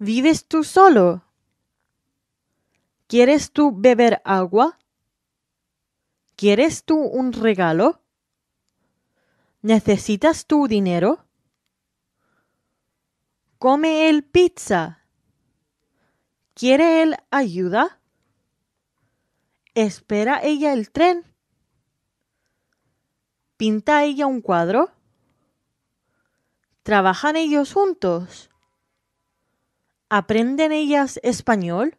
¿Vives tú solo? ¿Quieres tú beber agua? ¿Quieres tú un regalo? ¿Necesitas tú dinero? ¿Come él pizza? ¿Quiere él ayuda? ¿Espera ella el tren? ¿Pinta ella un cuadro? ¿Trabajan ellos juntos? ¿aprenden ellas español?